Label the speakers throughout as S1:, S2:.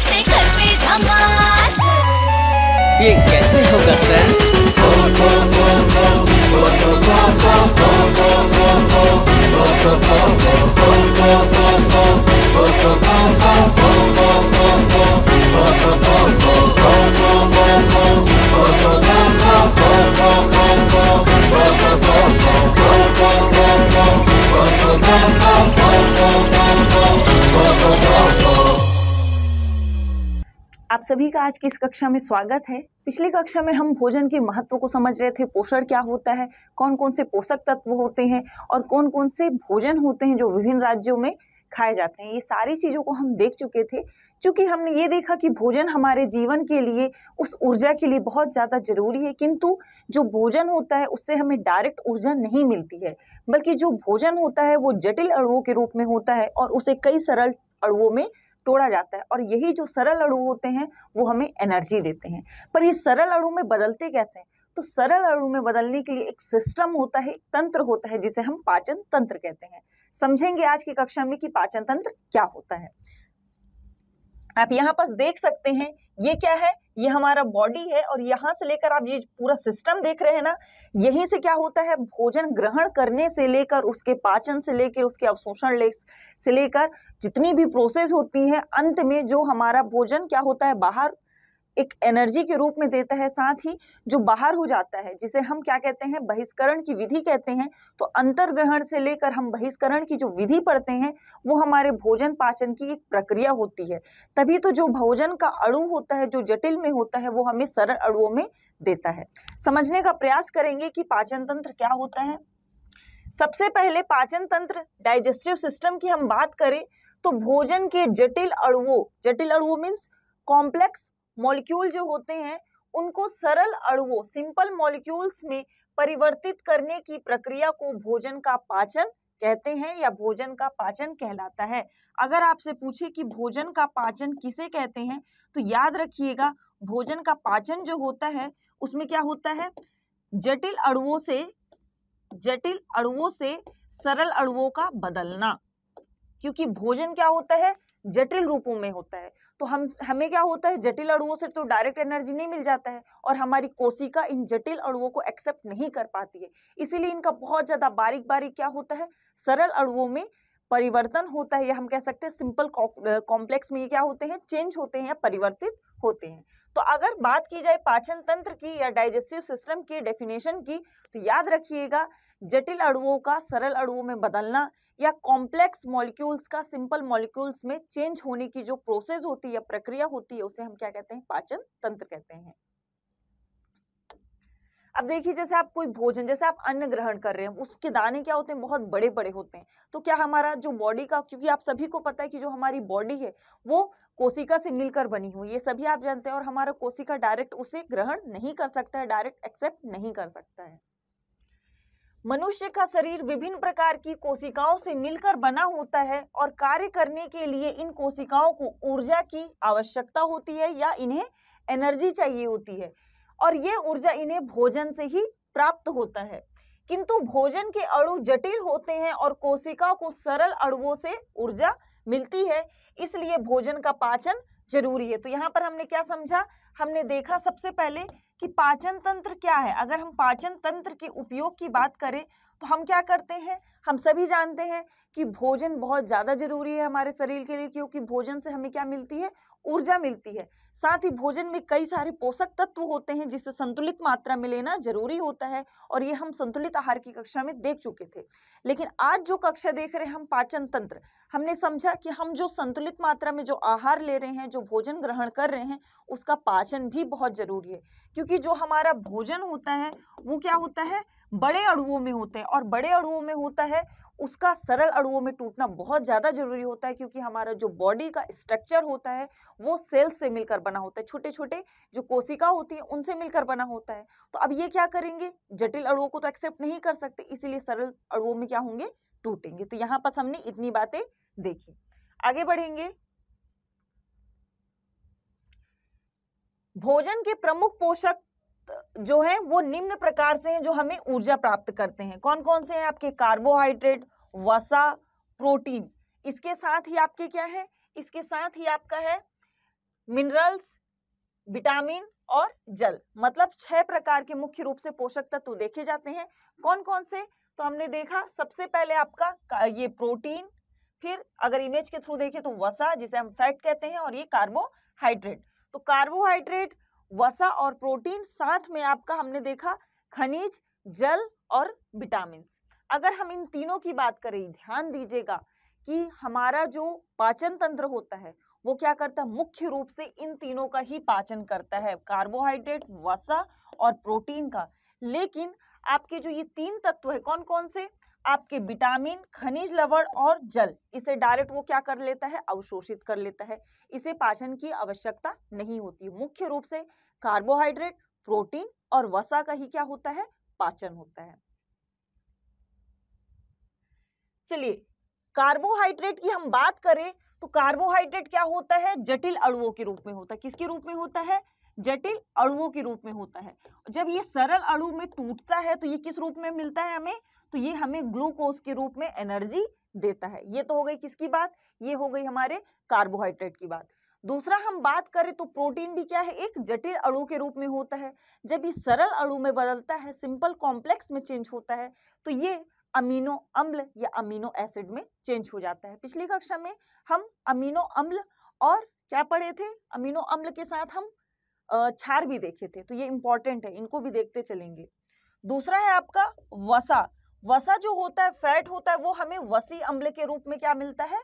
S1: पे घर पे धमाल ये कैसे होगा सर Oh, oh, oh. आप सभी का आज की इस कक्षा में स्वागत है पिछली कक्षा में हम भोजन के महत्व को समझ रहे थे पोषण क्या होता है कौन कौन से पोषक तत्व होते हैं और कौन कौन से भोजन होते हैं जो विभिन्न राज्यों में खाए जाते हैं ये सारी चीज़ों को हम देख चुके थे क्योंकि हमने ये देखा कि भोजन हमारे जीवन के लिए उस ऊर्जा के लिए बहुत ज़्यादा ज़रूरी है किंतु जो भोजन होता है उससे हमें डायरेक्ट ऊर्जा नहीं मिलती है बल्कि जो भोजन होता है वो जटिल अड़वों के रूप में होता है और उसे कई सरल अणुओं में तोड़ा जाता है और यही जो सरल अणु होते हैं वो हमें एनर्जी देते हैं पर ये सरल अणु में बदलते कैसे हैं तो सरल अणु में बदलने के लिए एक सिस्टम होता है एक तंत्र होता है जिसे हम पाचन तंत्र कहते हैं समझेंगे आज की कक्षा में कि पाचन तंत्र क्या होता है आप यहाँ पर देख सकते हैं ये क्या है ये हमारा बॉडी है और यहाँ से लेकर आप ये पूरा सिस्टम देख रहे हैं ना यहीं से क्या होता है भोजन ग्रहण करने से लेकर उसके पाचन से लेकर उसके अवशोषण ले, से लेकर जितनी भी प्रोसेस होती है अंत में जो हमारा भोजन क्या होता है बाहर एक एनर्जी के रूप में देता है साथ ही जो बाहर हो जाता है जिसे हम क्या कहते हैं बहिष्करण की विधि कहते हैं तो अंतर्ग्रहण से लेकर हम बहिष्करण की जो विधि पढ़ते हैं वो हमारे भोजन पाचन की एक प्रक्रिया होती है तभी तो जो भोजन का अणु होता है जो जटिल में होता है वो हमें सरल अणुओं में देता है समझने का प्रयास करेंगे कि पाचन तंत्र क्या होता है सबसे पहले पाचन तंत्र डाइजेस्टिव सिस्टम की हम बात करें तो भोजन के जटिल अणुओं जटिल अणुओं मीन्स कॉम्प्लेक्स मॉलिक्यूल जो होते हैं उनको सरल अड़ुओं सिंपल मॉलिक्यूल्स में परिवर्तित करने की प्रक्रिया को भोजन का पाचन कहते हैं या भोजन का पाचन कहलाता है अगर आपसे पूछे कि भोजन का पाचन किसे कहते हैं तो याद रखिएगा भोजन का पाचन जो होता है उसमें क्या होता है जटिल अड़ुओं से जटिल अड़ुओं से सरल अड़ुओं का बदलना क्योंकि भोजन क्या होता है जटिल रूपों में होता है तो हम हमें क्या होता है जटिल अणुओं से तो डायरेक्ट एनर्जी नहीं मिल जाता है और हमारी कोशिका इन जटिल अणुओं को एक्सेप्ट नहीं कर पाती है इसीलिए इनका बहुत ज़्यादा बारीक बारीक क्या होता है सरल अणुओं में परिवर्तन होता है या हम कह सकते हैं सिंपल कॉम्प्लेक्स में ये क्या होते हैं चेंज होते हैं या परिवर्तित होते हैं तो अगर बात की जाए पाचन तंत्र की या डाइजेस्टिव सिस्टम की डेफिनेशन की तो याद रखिएगा जटिल अड़ुओं का सरल अड़ुओं में बदलना या कॉम्प्लेक्स मॉलिक्यूल्स का सिंपल मॉलिक्यूल्स में चेंज होने की जो प्रोसेस होती है प्रक्रिया होती है उसे हम क्या कहते हैं पाचन तंत्र कहते हैं अब देखिए जैसे आप कोई भोजन जैसे आप अन्न ग्रहण कर रहे हैं उसके दाने क्या होते हैं बहुत बड़े बड़े होते हैं तो क्या हमारा जो बॉडी का क्योंकि आप सभी को पता है कि जो हमारी बॉडी है वो कोशिका से मिलकर बनी हुई ये सभी आप जानते हैं और हमारा कोशिका डायरेक्ट उसे ग्रहण नहीं कर सकता है डायरेक्ट एक्सेप्ट नहीं कर सकता है मनुष्य का शरीर विभिन्न प्रकार की कोशिकाओं से मिलकर बना होता है और कार्य करने के लिए इन कोशिकाओं को ऊर्जा की आवश्यकता होती है या इन्हें एनर्जी चाहिए होती है और ये ऊर्जा इन्हें भोजन से ही प्राप्त होता है किंतु भोजन के अणु जटिल होते हैं और कोशिका को सरल अणुओं से ऊर्जा मिलती है इसलिए भोजन का पाचन जरूरी है तो यहाँ पर हमने क्या समझा हमने देखा सबसे पहले कि पाचन तंत्र क्या है अगर हम पाचन तंत्र के उपयोग की बात करें तो हम क्या करते हैं हम सभी जानते हैं कि भोजन बहुत ज़्यादा जरूरी है हमारे शरीर के लिए क्योंकि भोजन से हमें क्या मिलती है ऊर्जा मिलती है साथ ही भोजन में कई सारे पोषक तत्व होते हैं जिससे संतुलित मात्रा में लेना जरूरी होता है और ये हम संतुलित आहार की कक्षा में देख चुके थे लेकिन आज जो कक्षा देख रहे हैं हम पाचन तंत्र हमने समझा कि हम जो संतुलित संतुलित मात्रा में जो आहार ले रहे हैं जो भोजन ग्रहण कर रहे हैं उसका पाचन भी बहुत ज़रूरी है क्योंकि जो हमारा भोजन होता है वो क्या होता है बड़े अड़ुओं में होते हैं और बड़े अड़ुओं में होता है उसका सरल अड़ुओं में टूटना बहुत ज़्यादा ज़रूरी होता है क्योंकि हमारा जो बॉडी का स्ट्रक्चर होता है वो सेल से मिलकर बना होता है छोटे छोटे जो कोशिका होती है उनसे मिलकर बना होता है तो अब ये क्या करेंगे जटिल अड़ुओं को तो एक्सेप्ट नहीं कर सकते इसीलिए सरल अड़ुओं में क्या होंगे टूटेंगे तो यहाँ पर हमने इतनी बातें देखी आगे बढ़ेंगे भोजन के प्रमुख पोषक जो है वो निम्न प्रकार से हैं जो हमें ऊर्जा प्राप्त करते हैं कौन कौन से हैं आपके कार्बोहाइड्रेट वसा प्रोटीन इसके साथ ही आपके क्या है इसके साथ ही आपका है मिनरल्स विटामिन और जल मतलब छह प्रकार के मुख्य रूप से पोषक तत्व देखे जाते हैं कौन कौन से तो हमने देखा सबसे पहले आपका ये प्रोटीन फिर अगर इमेज के थ्रू देखें तो वसा जिसे हम फैट कहते हैं और ये कार्बोहाइड्रेट तो कार्बोहाइड्रेट वसा और प्रोटीन साथ में आपका हमने देखा खनिज जल और विटामिन अगर हम इन तीनों की बात करें ध्यान दीजिएगा कि हमारा जो पाचन तंत्र होता है वो क्या करता है मुख्य रूप से इन तीनों का ही पाचन करता है कार्बोहाइड्रेट वसा और प्रोटीन का लेकिन आपके जो ये तीन तत्व है कौन कौन से आपके विटामिन खनिज लवण और जल इसे डायरेक्ट वो क्या कर लेता है अवशोषित कर लेता है इसे पाचन की आवश्यकता नहीं होती मुख्य रूप से कार्बोहाइड्रेट प्रोटीन और वसा का ही क्या होता है पाचन होता है चलिए कार्बोहाइड्रेट की हम बात करें तो कार्बोहाइड्रेट क्या होता है जटिल अणुओं के रूप में होता है किसके रूप में होता है जटिल अणुओं के रूप में होता है जब ये सरल अणु में टूटता है तो ये किस रूप में मिलता है हमें तो ये हमें ग्लूकोज के रूप में एनर्जी देता है ये तो हो गई किसकी बात ये हो गई हमारे कार्बोहाइड्रेट की बात दूसरा हम बात करें तो प्रोटीन भी क्या है एक जटिल अणु के रूप में होता है जब ये सरल अणु में बदलता है सिंपल कॉम्प्लेक्स में चेंज होता है तो ये अमीनो अम्ल या अमीनो एसिड में चेंज हो जाता है पिछली कक्षा में हम अमीनो अम्ल और क्या पढ़े थे अमीनो अम्ल के साथ हम छार भी देखे थे तो ये इंपॉर्टेंट है इनको भी देखते चलेंगे दूसरा है आपका वसा वसा जो होता है फैट होता है वो हमें वसी अम्ल के रूप में क्या मिलता है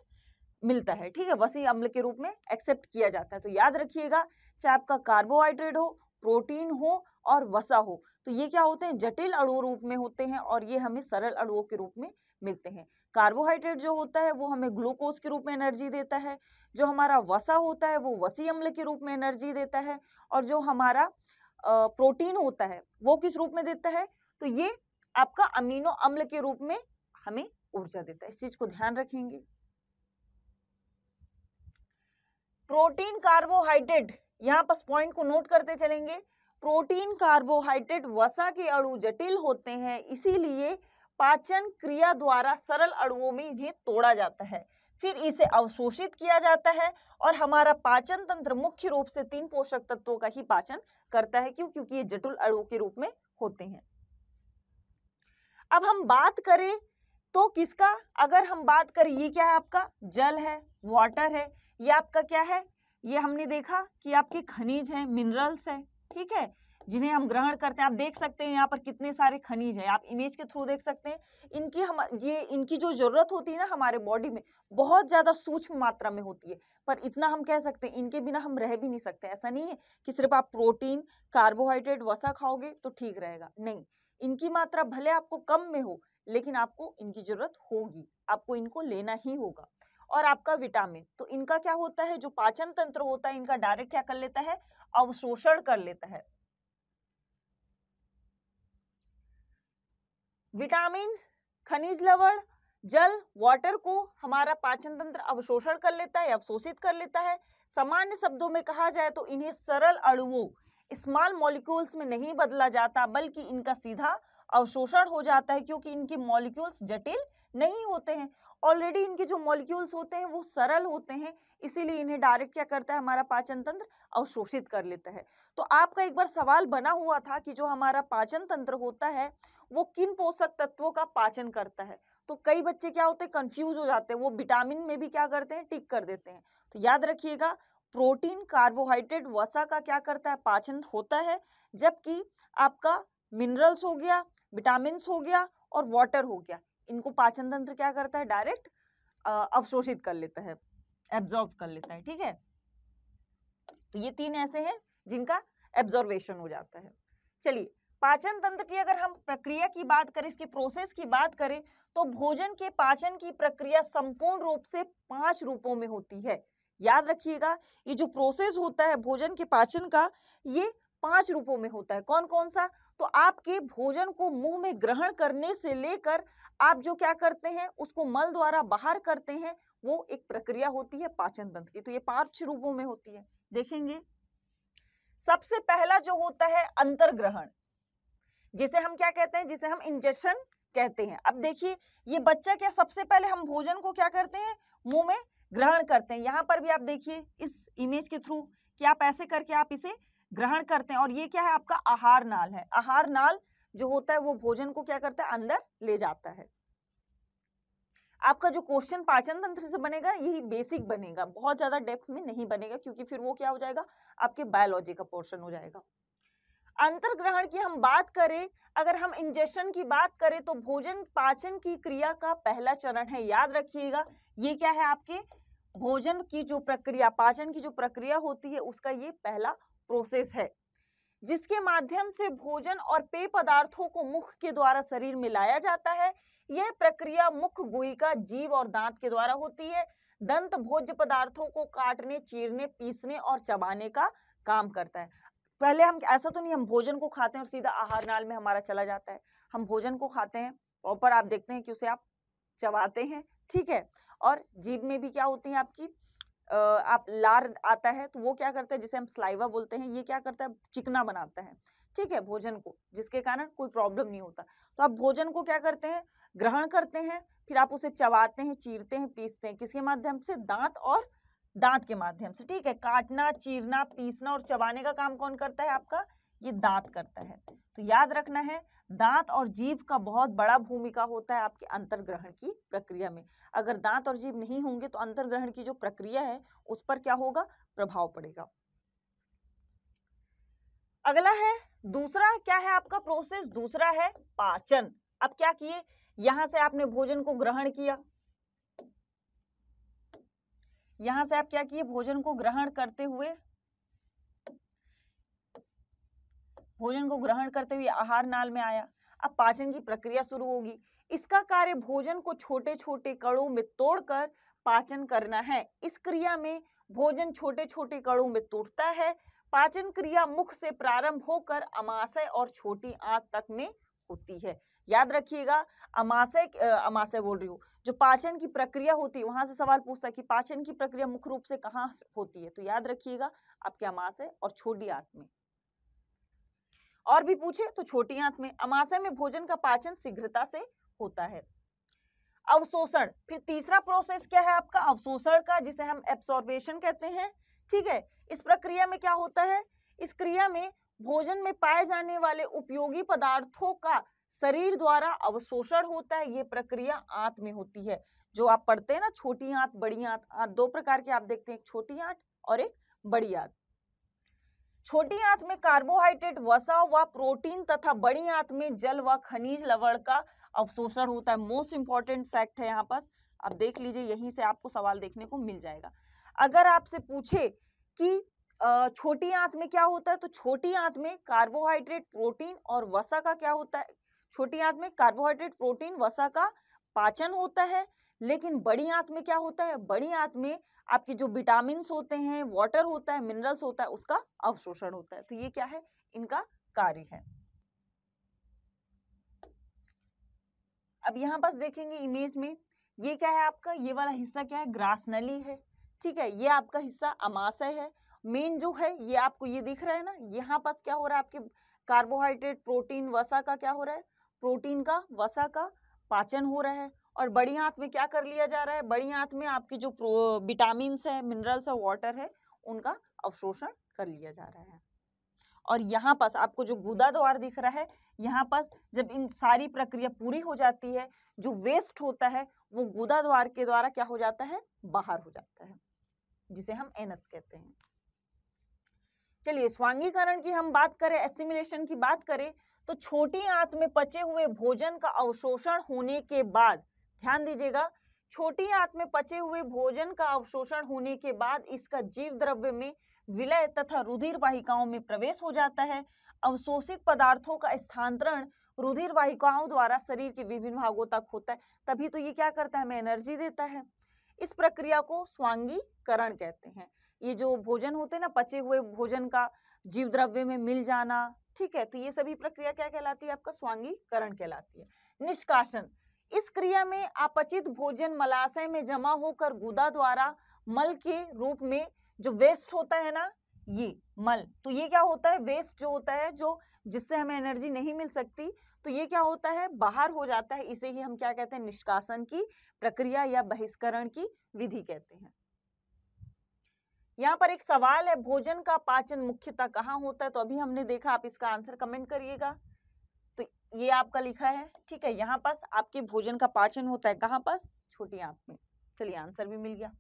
S1: मिलता है ठीक है वसी अम्ल के रूप में एक्सेप्ट किया जाता है तो याद रखिएगा चाहे आपका कार्बोहाइड्रेट हो प्रोटीन हो और वसा हो तो ये क्या होते हैं जटिल अणु रूप में होते हैं और ये हमें सरल अणुओं के रूप में मिलते हैं कार्बोहाइड्रेट जो होता है वो हमें ग्लूकोज के रूप में एनर्जी देता है जो हमारा वसा होता है वो वसी अम्ल के रूप में एनर्जी देता है और जो हमारा प्रोटीन होता है वो किस रूप में देता है तो ये आपका अमीनो अम्ल के रूप में हमें ऊर्जा देता है इस चीज को ध्यान रखेंगे प्रोटीन कार्बोहाइड्रेट यहाँ पर पॉइंट को नोट करते चलेंगे प्रोटीन कार्बोहाइड्रेट वसा के अणु जटिल होते हैं इसीलिए पाचन क्रिया द्वारा सरल अणुओं में इन्हें तोड़ा जाता है फिर इसे अवशोषित किया जाता है और हमारा पाचन तंत्र मुख्य रूप से तीन पोषक तत्वों का ही पाचन करता है क्यों क्योंकि ये जटिल अणुओं के रूप में होते हैं अब हम बात करें तो किसका अगर हम बात करें ये क्या है आपका जल है वाटर है ये आपका क्या है ये हमने देखा कि आपके खनिज हैं मिनरल्स हैं ठीक है जिन्हें हम ग्रहण करते हैं आप देख सकते हैं यहाँ पर कितने सारे खनिज हैं आप इमेज के थ्रू देख सकते हैं इनकी हम ये इनकी जो जरूरत होती है ना हमारे बॉडी में बहुत ज़्यादा सूक्ष्म मात्रा में होती है पर इतना हम कह सकते हैं इनके बिना हम रह भी नहीं सकते ऐसा नहीं है कि सिर्फ आप प्रोटीन कार्बोहाइड्रेट वसा खाओगे तो ठीक रहेगा नहीं इनकी मात्रा भले आपको कम में हो लेकिन आपको इनकी जरूरत होगी आपको इनको लेना ही होगा और आपका विटामिन तो इनका क्या होता है जो पाचन तंत्र होता है इनका डायरेक्ट क्या कर लेता है अवशोषण कर लेता है विटामिन खनिज लवण जल वाटर को हमारा पाचन तंत्र अवशोषण कर लेता है अवशोषित कर लेता है सामान्य शब्दों में कहा जाए तो इन्हें सरल अणुओं स्मॉल मॉलिक्यूल्स में नहीं बदला जाता बल्कि इनका सीधा अवशोषण हो जाता है क्योंकि इनके मॉलिक्यूल्स जटिल नहीं होते हैं ऑलरेडी इनके जो मॉलिक्यूल्स होते हैं वो सरल होते हैं इसीलिए इन्हें डायरेक्ट क्या करता है हमारा पाचन तंत्र अवशोषित कर लेता है तो आपका एक बार सवाल बना हुआ था कि जो हमारा पाचन तंत्र होता है वो किन पोषक तत्वों का पाचन करता है तो कई बच्चे क्या होते हैं कंफ्यूज हो जाते हैं वो विटामिन में भी क्या करते हैं टिक कर देते हैं तो याद रखिएगा प्रोटीन कार्बोहाइड्रेट वसा का क्या करता है पाचन होता है जबकि आपका मिनरल्स हो गया विटामिन हो गया और वाटर हो गया इनको पाचन तंत्र क्या करता है डायरेक्ट अवशोषित कर लेता है एब्जॉर्ब कर लेता है ठीक है तो ये तीन ऐसे हैं जिनका एब्जॉर्वेशन हो जाता है चलिए पाचन तंत्र की अगर हम प्रक्रिया की बात करें इसके प्रोसेस की बात करें तो भोजन के पाचन की प्रक्रिया संपूर्ण रूप से पांच रूपों में होती है याद रखिएगा ये जो प्रोसेस होता है भोजन के पाचन का ये पांच रूपों में होता है कौन कौन सा तो आपके भोजन को मुंह में ग्रहण करने से लेकर आप जो क्या करते हैं उसको मल द्वारा बाहर करते हैं वो एक प्रक्रिया होती है पाचन तंत्र की तो ये पांच रूपों में होती है देखेंगे सबसे पहला जो होता है अंतर्ग्रहण जिसे हम क्या कहते हैं जिसे हम इंजेक्शन कहते हैं अब देखिए ये बच्चा क्या सबसे पहले हम भोजन को क्या करते हैं मुंह में ग्रहण करते हैं यहाँ पर भी आप देखिए इस इमेज के थ्रू कि आप ऐसे करके आप इसे ग्रहण करते हैं और ये क्या है आपका आहार नाल है आहार नाल जो होता है वो भोजन को क्या करता है अंदर ले जाता है आपका जो क्वेश्चन पाचन तंत्र से बनेगा यही बेसिक बनेगा बहुत ज्यादा डेप्थ में नहीं बनेगा क्योंकि फिर वो क्या हो जाएगा आपके बायोलॉजी का पोर्शन हो जाएगा अंतर्ग्रहण की हम बात करें अगर हम इंजेशन की बात करें तो भोजन पाचन की क्रिया का पहला चरण है याद रखिएगा ये क्या है आपके भोजन की जो प्रक्रिया पाचन की जो प्रक्रिया होती है उसका ये पहला प्रोसेस है जिसके माध्यम से भोजन और पेय पदार्थों को मुख के द्वारा शरीर में लाया जाता है यह प्रक्रिया मुख गुहिका जीव और दांत के द्वारा होती है दंत भोज्य पदार्थों को काटने चीरने पीसने और चबाने का काम करता है पहले हम ऐसा तो नहीं हम भोजन को खाते हैं और सीधा आहार नाल में हमारा चला जाता है हम भोजन को खाते हैं प्रॉपर आप देखते हैं कि उसे आप चबाते हैं ठीक है और जीभ में भी क्या होती है आपकी आप लार आता है तो वो क्या करता है जिसे हम स्लाइवा बोलते हैं ये क्या करता है चिकना बनाता है ठीक है भोजन को जिसके कारण कोई प्रॉब्लम नहीं होता तो आप भोजन को क्या करते हैं ग्रहण करते हैं फिर आप उसे चबाते हैं चीरते हैं पीसते हैं किसके माध्यम से दांत और दांत के माध्यम से ठीक है काटना चीरना पीसना और चबाने का काम कौन करता है आपका ये दांत करता है तो याद रखना है दांत और जीभ का बहुत बड़ा भूमिका होता है आपके अंतर्ग्रहण की प्रक्रिया में अगर दांत और जीभ नहीं होंगे तो अंतर्ग्रहण की जो प्रक्रिया है उस पर क्या होगा प्रभाव पड़ेगा अगला है दूसरा क्या है आपका प्रोसेस दूसरा है पाचन अब क्या किए यहां से आपने भोजन को ग्रहण किया यहां से आप क्या किए भोजन को ग्रहण करते हुए भोजन को ग्रहण करते हुए आहार नाल में आया अब पाचन की प्रक्रिया शुरू होगी इसका कार्य भोजन को छोटे छोटे कड़ों में तोड़कर पाचन करना है इस क्रिया में भोजन छोटे छोटे कड़ों में टूटता है पाचन क्रिया मुख से प्रारंभ होकर अमाशय और छोटी आंत तक में होती है याद रखिएगा अमाशय अमाशय बोल रही हूँ जो पाचन की प्रक्रिया होती है वहां से सवाल पूछता है कि पाचन की प्रक्रिया मुख्य रूप से कहाँ होती है तो याद रखिएगा आपके अमाशय और छोटी आंत में और भी पूछे तो छोटी आंत में अमाशय में भोजन का पाचन शीघ्रता से होता है अवशोषण फिर तीसरा प्रोसेस क्या है आपका अवशोषण का जिसे हम एब्सॉर्बेशन कहते हैं ठीक है इस प्रक्रिया में क्या होता है इस क्रिया में भोजन में पाए जाने वाले उपयोगी पदार्थों का शरीर द्वारा अवशोषण होता है ये प्रक्रिया आंत में होती है जो आप पढ़ते हैं ना छोटी आंत बड़ी आंत आंत दो प्रकार के आप देखते हैं एक छोटी आंत और एक बड़ी आंत छोटी आंत में कार्बोहाइड्रेट वसा व प्रोटीन तथा बड़ी आंत में जल व खनिज लवण का अवशोषण होता है मोस्ट इंपॉर्टेंट फैक्ट है यहाँ पास आप देख लीजिए यहीं से आपको सवाल देखने को मिल जाएगा अगर आपसे पूछे कि छोटी आंत में क्या होता है तो छोटी आंत में कार्बोहाइड्रेट प्रोटीन और वसा का क्या होता है छोटी आंत में कार्बोहाइड्रेट प्रोटीन वसा का पाचन होता है लेकिन बड़ी आंत में क्या होता है बड़ी आंत में आपके जो विटामिन होते हैं वाटर होता है मिनरल्स होता है उसका अवशोषण होता है तो ये क्या है इनका कार्य है अब यहाँ पास देखेंगे इमेज में ये क्या है आपका ये वाला हिस्सा क्या है ग्रास नली है ठीक है ये आपका हिस्सा अमाशय है मेन जो है ये आपको ये दिख रहा है ना यहाँ पास क्या हो रहा है आपके कार्बोहाइड्रेट प्रोटीन वसा का क्या हो रहा है प्रोटीन का वसा का पाचन हो रहा है और बड़ी आंत में क्या कर लिया जा रहा है बड़ी आंत में आपकी जो विटामिन है मिनरल्स और वाटर है उनका अवशोषण कर लिया जा रहा है और यहाँ पास आपको जो गुदा द्वार दिख रहा है यहाँ पास जब इन सारी प्रक्रिया पूरी हो जाती है जो वेस्ट होता है वो गुदा द्वार के द्वारा क्या हो जाता है बाहर हो जाता है जिसे हम एनस कहते हैं चलिए स्वांगीकरण की हम बात करें एसिमिलेशन की बात करें तो छोटी आंत में पचे हुए भोजन का अवशोषण होने के बाद ध्यान दीजिएगा छोटी आंत में पचे हुए भोजन का अवशोषण होने के बाद इसका जीव द्रव्य में विलय तथा रुधिर वाहिकाओं में प्रवेश हो जाता है अवशोषित पदार्थों का स्थानांतरण रुधिर वाहिकाओं द्वारा शरीर के विभिन्न भागों तक होता है तभी तो ये क्या करता है हमें एनर्जी देता है इस प्रक्रिया को स्वांगीकरण कहते हैं ये जो भोजन होते हैं ना पचे हुए भोजन का जीव द्रव्य में मिल जाना ठीक है तो ये सभी प्रक्रिया क्या कहलाती है आपका स्वांगीकरण कहलाती है निष्कासन इस क्रिया में अपचित भोजन मलाशय में जमा होकर गुदा द्वारा मल के रूप में जो वेस्ट होता है ना ये मल तो ये क्या होता है वेस्ट जो होता है जो जिससे हमें एनर्जी नहीं मिल सकती तो ये क्या होता है बाहर हो जाता है इसे ही हम क्या कहते हैं निष्कासन की प्रक्रिया या बहिष्करण की विधि कहते हैं यहाँ पर एक सवाल है भोजन का पाचन मुख्यतः कहाँ होता है तो अभी हमने देखा आप इसका आंसर कमेंट करिएगा ये आपका लिखा है ठीक है यहाँ पास आपके भोजन का पाचन होता है कहाँ पास छोटी आंत में चलिए आंसर भी मिल गया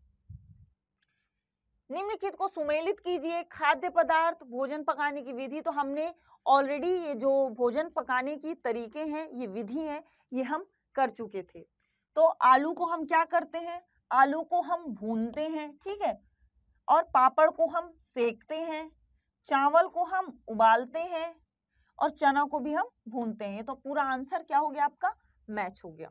S1: निम्नलिखित को सुमेलित कीजिए खाद्य पदार्थ भोजन पकाने की विधि तो हमने ऑलरेडी ये जो भोजन पकाने की तरीके हैं ये विधि है ये हम कर चुके थे तो आलू को हम क्या करते हैं आलू को हम भूनते हैं ठीक है और पापड़ को हम सेकते हैं चावल को हम उबालते हैं और चना को भी हम भूनते हैं तो पूरा आंसर क्या हो गया आपका मैच हो गया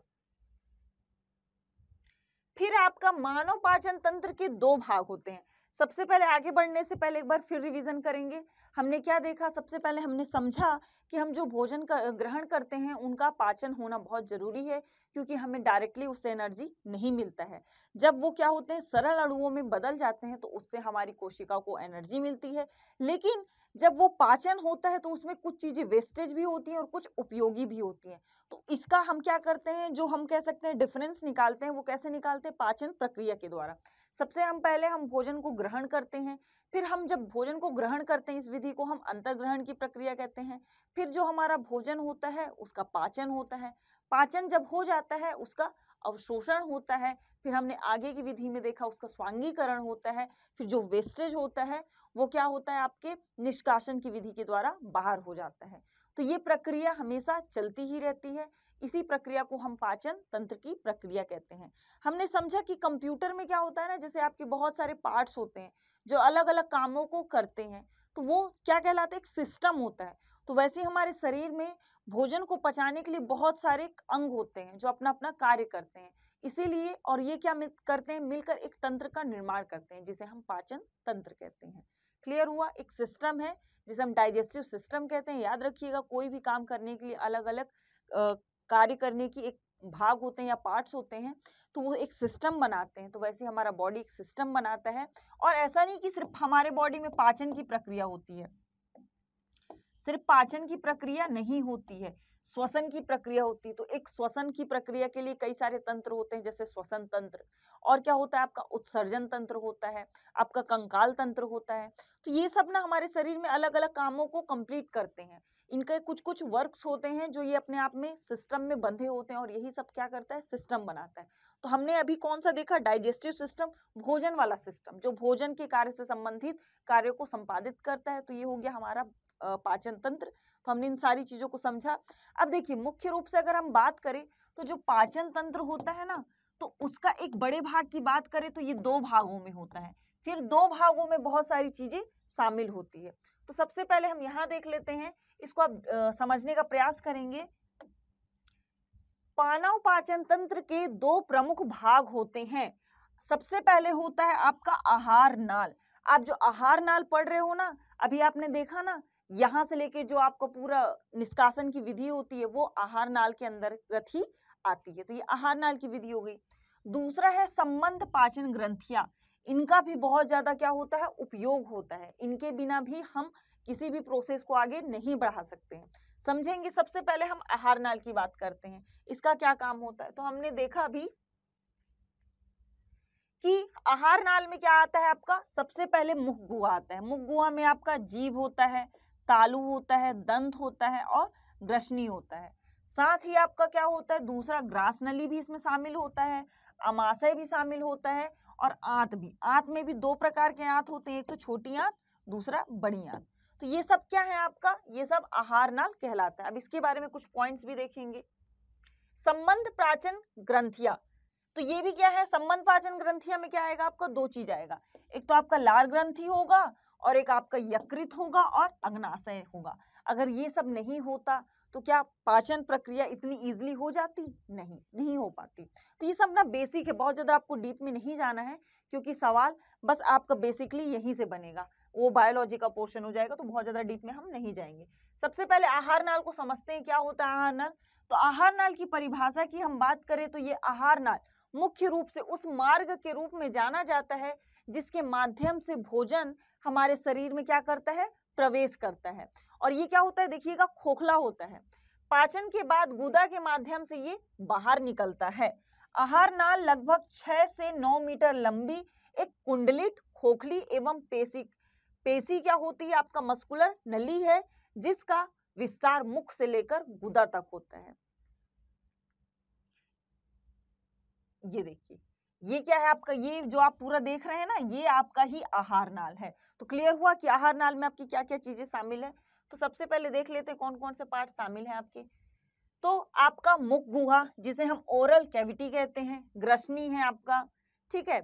S1: फिर आपका मानव पाचन तंत्र के दो भाग होते हैं सबसे पहले आगे बढ़ने से पहले एक बार फिर रिवीजन करेंगे हमने क्या देखा सबसे पहले हमने समझा कि हम जो भोजन कर, ग्रहण करते हैं उनका पाचन होना बहुत जरूरी है क्योंकि हमें डायरेक्टली उससे एनर्जी नहीं मिलता है जब वो क्या होते हैं सरल अणुओं में बदल जाते हैं तो उससे हमारी कोशिका को एनर्जी मिलती है लेकिन जब वो पाचन होता है तो उसमें कुछ चीज़ें वेस्टेज भी होती हैं और कुछ उपयोगी भी होती हैं तो इसका हम क्या करते हैं जो हम कह सकते हैं डिफरेंस निकालते हैं वो कैसे निकालते हैं पाचन प्रक्रिया के द्वारा सबसे हम पहले हम भोजन को ग्रहण करते हैं फिर हम जब भोजन को ग्रहण करते हैं इस विधि को हम अंतर्ग्रहण की प्रक्रिया कहते हैं फिर जो हमारा भोजन होता है उसका पाचन होता है पाचन जब हो जाता है उसका अवशोषण होता है फिर हमने आगे की विधि में देखा उसका स्वांगीकरण होता है फिर जो वेस्टेज होता है वो क्या होता है आपके निष्कासन की विधि के द्वारा बाहर हो जाता है तो ये प्रक्रिया हमेशा चलती ही रहती है इसी प्रक्रिया को हम पाचन तंत्र की प्रक्रिया कहते हैं हमने समझा कि कंप्यूटर में क्या होता है ना जैसे आपके बहुत सारे पार्ट्स होते हैं जो अलग अलग कामों को करते हैं तो वो क्या कहलाते हैं एक सिस्टम होता है तो वैसे हमारे शरीर में भोजन को पचाने के लिए बहुत सारे अंग होते हैं जो अपना अपना कार्य करते हैं इसीलिए और ये क्या करते हैं मिलकर एक तंत्र का निर्माण करते हैं जिसे हम पाचन तंत्र कहते हैं क्लियर हुआ एक सिस्टम है जिसे हम डाइजेस्टिव सिस्टम कहते हैं याद रखिएगा कोई भी काम करने के लिए अलग अलग कार्य करने की एक भाग होते हैं या पार्ट्स होते हैं तो वो एक सिस्टम बनाते हैं तो वैसे हमारा बॉडी एक सिस्टम बनाता है और ऐसा नहीं कि सिर्फ हमारे बॉडी में पाचन की प्रक्रिया होती है सिर्फ पाचन की प्रक्रिया नहीं होती है श्वसन की प्रक्रिया होती है तो एक श्वसन की प्रक्रिया के लिए कई सारे तंत्र होते हैं जैसे श्वसन तंत्र और क्या होता है आपका उत्सर्जन तंत्र होता है आपका कंकाल तंत्र होता है तो ये सब ना हमारे शरीर में अलग अलग कामों को कंप्लीट करते हैं इनके कुछ कुछ वर्क्स होते हैं जो ये अपने आप में सिस्टम में बंधे होते हैं और यही सब क्या करता है सिस्टम बनाता है तो हमने अभी कौन सा देखा डाइजेस्टिव सिस्टम भोजन वाला सिस्टम जो भोजन के कार्य से संबंधित कार्यों को संपादित करता है तो ये हो गया हमारा पाचन तंत्र तो हमने इन सारी चीज़ों को समझा अब देखिए मुख्य रूप से अगर हम बात करें तो जो पाचन तंत्र होता है ना तो उसका एक बड़े भाग की बात करें तो ये दो भागों में होता है फिर दो भागों में बहुत सारी चीज़ें शामिल होती है तो सबसे पहले हम यहाँ देख लेते हैं इसको आप समझने का प्रयास करेंगे पानव पाचन तंत्र के दो प्रमुख भाग होते हैं सबसे पहले होता है आपका आहार नाल आप जो आहार नाल पढ़ रहे हो ना अभी आपने देखा ना यहाँ से लेके जो आपको पूरा निष्कासन की विधि होती है वो आहार नाल के अंदर गति आती है तो ये आहार नाल की विधि हो गई दूसरा है संबंध पाचन ग्रंथियां इनका भी बहुत ज्यादा क्या होता है उपयोग होता है इनके बिना भी हम किसी भी प्रोसेस को आगे नहीं बढ़ा सकते हैं समझेंगे सबसे पहले हम आहार नाल की बात करते हैं इसका क्या काम होता है तो हमने देखा अभी कि आहार नाल में क्या आता है आपका सबसे पहले मुख गुहा आता है मुख गुहा में आपका जीव होता है तालु होता है दंत होता है और ग्रशनी होता है साथ ही आपका क्या होता है दूसरा ग्रास नली भी इसमें शामिल होता है अमाशय भी शामिल होता है और आंत भी आंत में भी दो प्रकार के आंत होते हैं एक तो छोटी आंत दूसरा बड़ी आंत तो ये सब क्या है आपका ये सब आहार नाल कहलाता है अब इसके बारे में कुछ पॉइंट्स भी देखेंगे संबंध प्राचन ग्रंथिया तो ये भी क्या है संबंध प्राचन ग्रंथिया में क्या आएगा आपका दो चीज आएगा एक तो आपका लार ग्रंथी होगा और एक आपका यकृत होगा और अग्नाशय होगा अगर ये सब नहीं होता तो क्या पाचन प्रक्रिया इतनी इजीली हो जाती नहीं नहीं हो पाती तो ये सब ना बेसिक है बहुत ज़्यादा आपको डीप में नहीं जाना है क्योंकि सवाल बस आपका बेसिकली यहीं से बनेगा वो बायोलॉजी का पोर्शन हो जाएगा तो बहुत ज़्यादा डीप में हम नहीं जाएंगे सबसे पहले आहार नाल को समझते हैं क्या होता है आहार नाल तो आहार नाल की परिभाषा की हम बात करें तो ये आहार नाल मुख्य रूप से उस मार्ग के रूप में जाना जाता है जिसके माध्यम से भोजन हमारे शरीर में क्या करता है प्रवेश करता है और ये क्या होता है देखिएगा खोखला होता है पाचन के बाद गुदा के माध्यम से ये बाहर निकलता है आहार नाल लगभग छह से नौ मीटर लंबी एक कुंडलित खोखली एवं पेशी पेशी क्या होती है आपका मस्कुलर नली है जिसका विस्तार मुख से लेकर गुदा तक होता है ये देखिए ये क्या है आपका ये जो आप पूरा देख रहे हैं ना ये आपका ही आहार नाल है तो क्लियर हुआ कि आहार नाल में आपकी क्या क्या चीजें शामिल है तो सबसे पहले देख लेते हैं कौन कौन से पार्ट शामिल है आपके तो आपका मुख गुहा जिसे हम ओरल कैविटी कहते हैं ग्रसनी है आपका ठीक है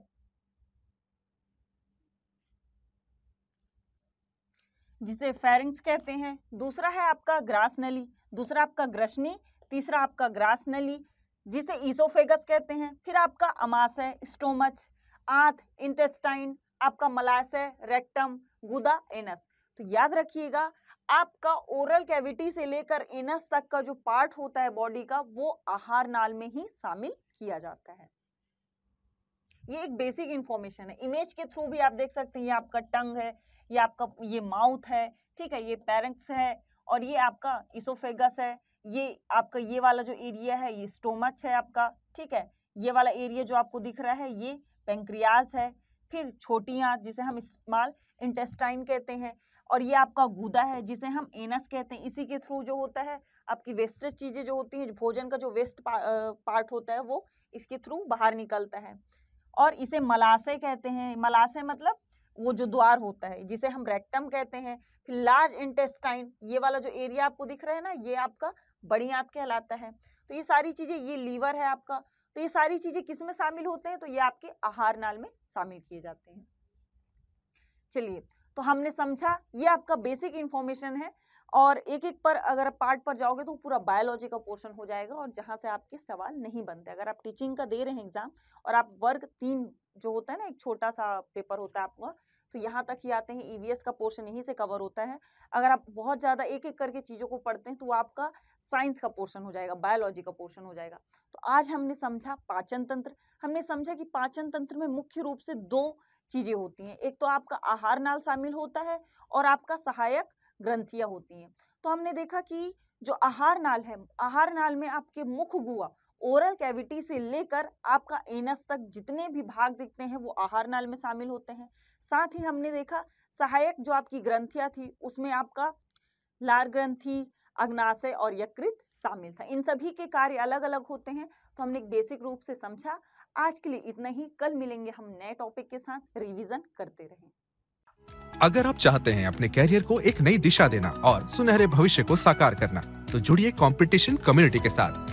S1: जिसे फेरिंग्स कहते हैं दूसरा है आपका ग्रास नली दूसरा आपका ग्रसनी तीसरा आपका ग्रास नली जिसे ईसोफेगस कहते हैं फिर आपका अमाशय स्टोमच आंत इंटेस्टाइन आपका मलाशय रेक्टम गुदा एनस तो याद रखिएगा आपका ओरल कैविटी से लेकर एनस तक का जो पार्ट होता है बॉडी का वो आहार नाल में ही शामिल किया जाता है ये एक बेसिक इन्फॉर्मेशन है इमेज के थ्रू भी आप देख सकते हैं ये आपका टंग है ये आपका ये माउथ है ठीक है ये पेरेंट्स है और ये आपका इसोफेगस है ये आपका ये वाला जो एरिया है ये स्टोमच है आपका ठीक है ये वाला एरिया जो आपको दिख रहा है ये पेंक्रियाज है फिर छोटी आँत जिसे हम स्मॉल इंटेस्टाइन कहते हैं और ये आपका गुदा है जिसे हम एनस कहते हैं इसी के थ्रू जो होता है आपकी वेस्टेज चीज़ें जो होती हैं भोजन का जो वेस्ट पा, पार्ट होता है वो इसके थ्रू बाहर निकलता है और इसे मलाशय कहते हैं मलाशय मतलब वो जो द्वार होता है जिसे हम रेक्टम कहते हैं फिर लार्ज इंटेस्टाइन ये वाला जो एरिया आपको दिख रहा है ना ये आपका बड़ी आंत कहलाता है तो ये सारी चीज़ें ये लीवर है आपका तो ये सारी चीज़ें किस में शामिल होते हैं तो ये आपके आहार नाल में शामिल किए जाते हैं चलिए तो हमने समझा ये आपका बेसिक इंफॉर्मेशन है और एक एक पर अगर पार्ट पर जाओगे तो पूरा बायोलॉजी का पोर्शन हो जाएगा और जहां से आपके सवाल नहीं बनते अगर आप टीचिंग का दे रहे हैं एग्जाम और आप वर्ग तीन जो होता है ना एक छोटा सा पेपर होता है आपका तो यहाँ तक ही आते हैं ईवीएस e का पोर्शन यहीं से कवर होता है अगर आप बहुत ज़्यादा एक एक करके चीज़ों को पढ़ते हैं तो आपका साइंस का पोर्शन हो जाएगा बायोलॉजी का पोर्शन हो जाएगा तो आज हमने समझा पाचन तंत्र हमने समझा कि पाचन तंत्र में मुख्य रूप से दो चीज़ें होती हैं एक तो आपका आहार नाल शामिल होता है और आपका सहायक ग्रंथियां होती हैं तो हमने देखा कि जो आहार नाल है आहार नाल में आपके मुख गुआ ओरल कैविटी से लेकर आपका एनस तक जितने भी भाग दिखते हैं वो आहार नाल में शामिल होते हैं साथ ही हमने देखा सहायक जो आपकी ग्रंथियां थी उसमें आपका लार ग्रंथि अग्नाशय और यकृत शामिल था इन सभी के कार्य अलग अलग होते हैं तो हमने बेसिक रूप से समझा आज के लिए इतना ही कल मिलेंगे हम नए टॉपिक के साथ रिविजन करते रहे अगर आप चाहते हैं अपने कैरियर को एक नई दिशा देना और सुनहरे भविष्य को साकार करना तो जुड़िए कंपटीशन कम्युनिटी के साथ